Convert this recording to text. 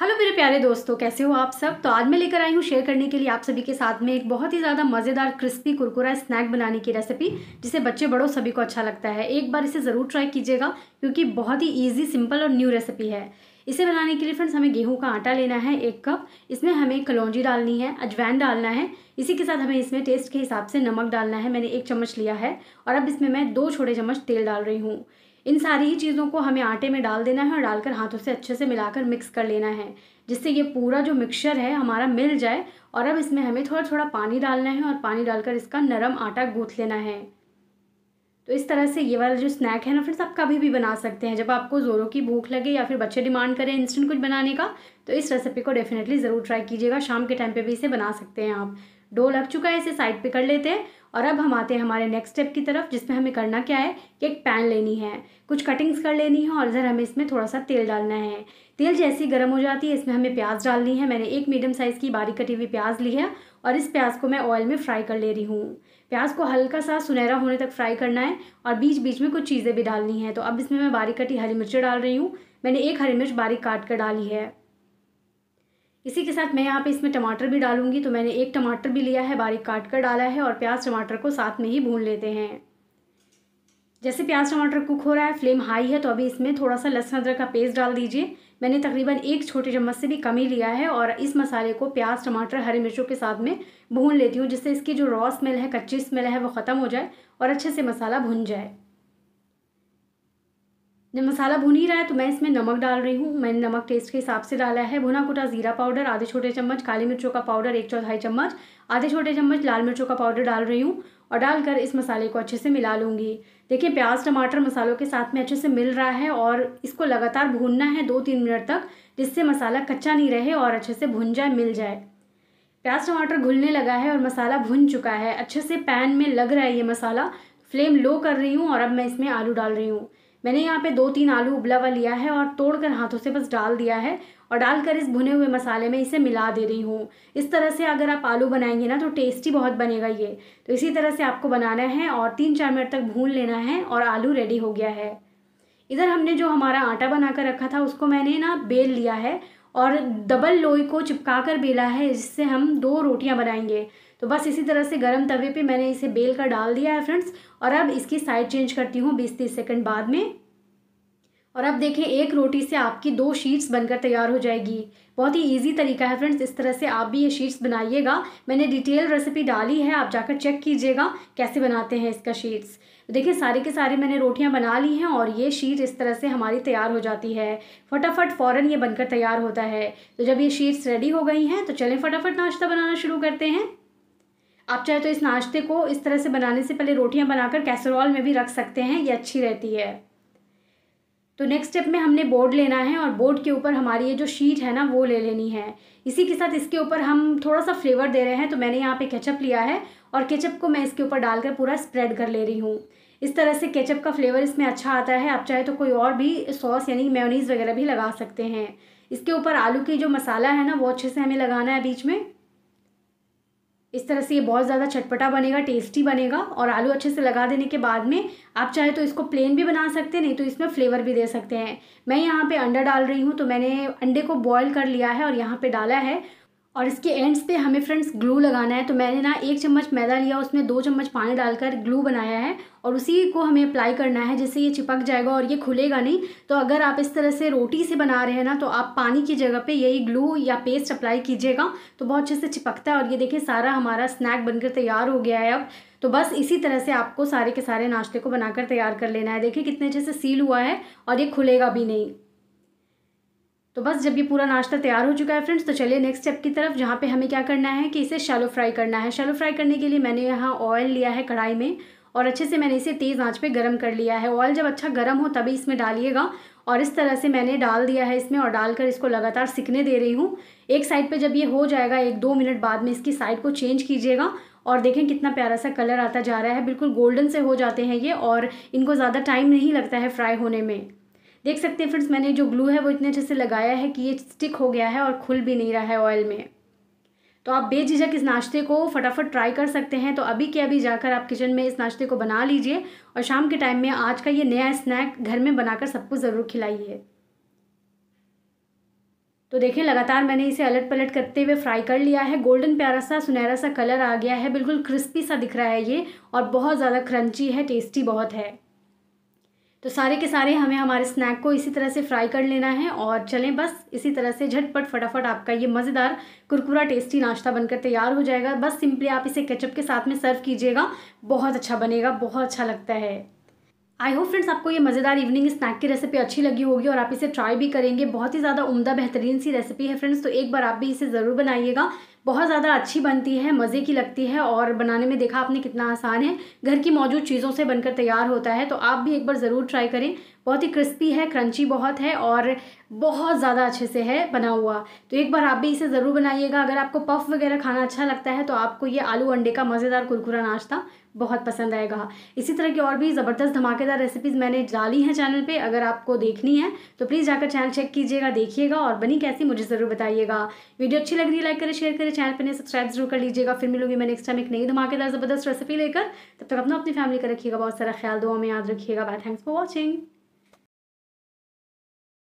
hello मेरे प्यारे दोस्तों कैसे हो आप सब तो आज मैं लेकर आई हूँ शेयर करने के लिए आप सभी के साथ में एक बहुत ही ज़्यादा मज़ेदार क्रिस्पी कुरकुरा स्नैक बनाने की रेसिपी जिसे बच्चे बड़ों सभी को अच्छा लगता है एक बार इसे ज़रूर ट्राई कीजिएगा क्योंकि बहुत ही ईजी सिंपल और न्यू रेसिपी है इसे बनाने के लिए फ्रेंड्स हमें गेहूं का आटा लेना है एक कप इसमें हमें कलौजी डालनी है अजवैन डालना है इसी के साथ हमें इसमें टेस्ट के हिसाब से नमक डालना है मैंने एक चम्मच लिया है और अब इसमें मैं दो छोटे चम्मच तेल डाल रही हूँ इन सारी ही चीज़ों को हमें आटे में डाल देना है और डालकर हाथों से अच्छे से मिलाकर मिक्स कर लेना है जिससे ये पूरा जो मिक्सचर है हमारा मिल जाए और अब इसमें हमें थोड़ा थोड़ा पानी डालना है और पानी डालकर इसका नरम आटा गूँथ लेना है तो इस तरह से ये वाला जो स्नैक है ना फ्रेंड्स आप कभी भी बना सकते हैं जब आपको ज़ोरों की भूख लगे या फिर बच्चे डिमांड करें इंस्टेंट कुछ बनाने का तो इस रेसिपी को डेफिनेटली ज़रूर ट्राई कीजिएगा शाम के टाइम पे भी इसे बना सकते हैं आप डो लग चुका है इसे साइड पे कर लेते हैं और अब हम आते हैं हमारे नेक्स्ट स्टेप की तरफ जिसमें हमें करना क्या है कि एक पैन लेनी है कुछ कटिंग्स कर लेनी है और इधर हमें इसमें थोड़ा सा तेल डालना है तेल जैसे ही गर्म हो जाती है इसमें हमें प्याज डालनी है मैंने एक मीडियम साइज़ की बारीक कटी हुई प्याज ली है और इस प्याज को मैं ऑयल में फ्राई कर ले रही हूँ प्याज को हल्का सा सुनहरा होने तक फ्राई करना है और बीच बीच में कुछ चीज़ें भी डालनी है तो अब इसमें मैं बारीक कटी हरी मिर्चें डाल रही हूँ मैंने एक हरी मिर्च बारीक काट कर डाली है इसी के साथ मैं यहाँ पे इसमें टमाटर भी डालूंगी तो मैंने एक टमाटर भी लिया है बारीक काट कर डाला है और प्याज टमाटर को साथ में ही भून लेते हैं जैसे प्याज टमाटर कुक हो रहा है फ्लेम हाई है तो अभी इसमें थोड़ा सा लहसुन अदरक का पेस्ट डाल दीजिए मैंने तकरीबन एक छोटे चम्मच से भी कम ही लिया है और इस मसाले को प्याज टमाटर हरी मिर्चों के साथ में भून लेती हूँ जिससे इसकी जो रॉ स्मेल है कच्ची स्मेल है वो ख़त्म हो जाए और अच्छे से मसाला भुन जाए जब मसाला भुन ही रहा है तो मैं इसमें नमक डाल रही हूँ मैंने नमक टेस्ट के हिसाब से डाला है भुना कुटा जीरा पाउडर आधे छोटे चम्मच काली मिर्चों का पाउडर एक चौथाई चम्मच आधे छोटे चम्मच लाल मिर्चों का पाउडर डाल रही हूँ और डालकर इस मसाले को अच्छे से मिला लूँगी देखिए प्याज टमाटर मसालों के साथ में अच्छे से मिल रहा है और इसको लगातार भूनना है दो तीन मिनट तक जिससे मसाला कच्चा नहीं रहे और अच्छे से भुन जाए मिल जाए प्याज टमाटर घुलने लगा है और मसाला भुन चुका है अच्छे से पैन में लग रहा है ये मसाला फ्लेम लो कर रही हूँ और अब मैं इसमें आलू डाल रही हूँ मैंने यहाँ पे दो तीन आलू उबला हुआ लिया है और तोड़कर हाथों से बस डाल दिया है और डालकर इस भुने हुए मसाले में इसे मिला दे रही हूँ इस तरह से अगर आप आलू बनाएंगे ना तो टेस्टी बहुत बनेगा ये तो इसी तरह से आपको बनाना है और तीन चार मिनट तक भून लेना है और आलू रेडी हो गया है इधर हमने जो हमारा आटा बना कर रखा था उसको मैंने ना बेल लिया है और डबल लोई को चिपका कर बेला है जिससे हम दो रोटियाँ बनाएंगे तो बस इसी तरह से गर्म तवे पे मैंने इसे बेल कर डाल दिया है फ्रेंड्स और अब इसकी साइड चेंज करती हूँ बीस तीस सेकेंड बाद में और अब देखें एक रोटी से आपकी दो शीट्स बनकर तैयार हो जाएगी बहुत ही इजी तरीका है फ्रेंड्स इस तरह से आप भी ये शीट्स बनाइएगा मैंने डिटेल रेसिपी डाली है आप जाकर चेक कीजिएगा कैसे बनाते हैं इसका शीट्स देखिए सारे के सारे मैंने रोटियां बना ली हैं और ये शीट इस तरह से हमारी तैयार हो जाती है फटाफट फ़ौरन ये बनकर तैयार होता है तो जब ये शीट्स रेडी हो गई हैं तो चलें फटाफट नाश्ता बनाना शुरू करते हैं आप चाहे तो इस नाश्ते को इस तरह से बनाने से पहले रोटियां बनाकर कैसरॉल में भी रख सकते हैं ये अच्छी रहती है तो नेक्स्ट स्टेप में हमने बोर्ड लेना है और बोर्ड के ऊपर हमारी ये जो शीट है ना वो ले लेनी है इसी के साथ इसके ऊपर हम थोड़ा सा फ्लेवर दे रहे हैं तो मैंने यहाँ पे केचप लिया है और केचप को मैं इसके ऊपर डालकर पूरा स्प्रेड कर ले रही हूँ इस तरह से केचप का फ्लेवर इसमें अच्छा आता है आप चाहे तो कोई और भी सॉस यानी मेयोनीज़ वगैरह भी लगा सकते हैं इसके ऊपर आलू की जो मसाला है ना वो अच्छे से हमें लगाना है बीच में इस तरह से ये बहुत ज़्यादा चटपटा बनेगा टेस्टी बनेगा और आलू अच्छे से लगा देने के बाद में आप चाहे तो इसको प्लेन भी बना सकते हैं नहीं तो इसमें फ्लेवर भी दे सकते हैं मैं यहाँ पे अंडा डाल रही हूँ तो मैंने अंडे को बॉईल कर लिया है और यहाँ पे डाला है और इसके एंड्स पे हमें फ्रेंड्स ग्लू लगाना है तो मैंने ना एक चम्मच मैदा लिया उसमें दो चम्मच पानी डालकर ग्लू बनाया है और उसी को हमें अप्लाई करना है जिससे ये चिपक जाएगा और ये खुलेगा नहीं तो अगर आप इस तरह से रोटी से बना रहे हैं ना तो आप पानी की जगह पे यही ग्लू या पेस्ट अप्लाई कीजिएगा तो बहुत अच्छे से चिपकता है और ये देखिए सारा हमारा स्नैक बनकर तैयार हो गया है अब तो बस इसी तरह से आपको सारे के सारे नाश्ते को बनाकर तैयार कर लेना है देखिए कितने अच्छे से सील हुआ है और ये खुलेगा भी नहीं तो बस जब ये पूरा नाश्ता तैयार हो चुका है फ्रेंड्स तो चलिए नेक्स्ट स्टेप की तरफ जहाँ पे हमें क्या करना है कि इसे शैलो फ्राई करना है शैलो फ्राई करने के लिए मैंने यहाँ ऑयल लिया है कढ़ाई में और अच्छे से मैंने इसे तेज़ आंच पे गर्म कर लिया है ऑयल जब अच्छा गर्म हो तभी इसमें डालिएगा और इस तरह से मैंने डाल दिया है इसमें और डालकर इसको लगातार सिकने दे रही हूँ एक साइड पर जब ये हो जाएगा एक दो मिनट बाद में इसकी साइड को चेंज कीजिएगा और देखें कितना प्यारा सा कलर आता जा रहा है बिल्कुल गोल्डन से हो जाते हैं ये और इनको ज़्यादा टाइम नहीं लगता है फ्राई होने में देख सकते हैं फ्रेंड्स मैंने जो ग्लू है वो इतने अच्छे से लगाया है कि ये स्टिक हो गया है और खुल भी नहीं रहा है ऑयल में तो आप बेझिझक इस नाश्ते को फटाफट ट्राई कर सकते हैं तो अभी के अभी जाकर आप किचन में इस नाश्ते को बना लीजिए और शाम के टाइम में आज का ये नया स्नैक घर में बनाकर सबको ज़रूर खिलाइए तो देखिए लगातार मैंने इसे अलट पलट करते हुए फ्राई कर लिया है गोल्डन प्यारा सा सुनहरा सा कलर आ गया है बिल्कुल क्रिस्पी सा दिख रहा है ये और बहुत ज़्यादा क्रंची है टेस्टी बहुत है तो सारे के सारे हमें हमारे स्नैक को इसी तरह से फ्राई कर लेना है और चलें बस इसी तरह से झटपट फटाफट आपका ये मज़ेदार कुरकुरा टेस्टी नाश्ता बनकर तैयार हो जाएगा बस सिंपली आप इसे केचप के साथ में सर्व कीजिएगा बहुत अच्छा बनेगा बहुत अच्छा लगता है आई होप फ्रेंड्स आपको ये मज़ेदार इवनिंग स्नैक की रेसिपी अच्छी लगी होगी और आप इसे ट्राई भी करेंगे बहुत ही ज़्यादा उमदा बेहतरीन सी रेसिपी है फ्रेंड्स तो एक बार आप भी इसे ज़रूर बनाइएगा बहुत ज़्यादा अच्छी बनती है मज़े की लगती है और बनाने में देखा आपने कितना आसान है घर की मौजूद चीज़ों से बनकर तैयार होता है तो आप भी एक बार ज़रूर ट्राई करें बहुत ही क्रिस्पी है क्रंची बहुत है और बहुत ज़्यादा अच्छे से है बना हुआ तो एक बार आप भी इसे ज़रूर बनाइएगा अगर आपको पफ वगैरह खाना अच्छा लगता है तो आपको ये आलू अंडे का मज़ेदार कुरकुरा नाश्ता बहुत पसंद आएगा इसी तरह की और भी ज़बरदस्त धमाकेदार रेसिपीज़ मैंने डाली हैं चैनल पे अगर आपको देखनी है तो प्लीज़ जाकर चैनल चेक कीजिएगा देखिएगा और बनी कैसी मुझे ज़रूर बताइएगा वीडियो अच्छी लग रही है लाइक करें शेयर करें चैनल पर सब्सक्राइब जरूर कर लीजिएगा फिर मिलूंगी मैं नेक्स्ट टाइम एक नई धमाकेदार ज़बरदस्त रेसिपी लेकर तब तक अपना अपनी फैमिली का रखिएगा बहुत सारा ख्याल दो हमें याद रखिएगा बाय थैंक्स फॉर वॉचिंग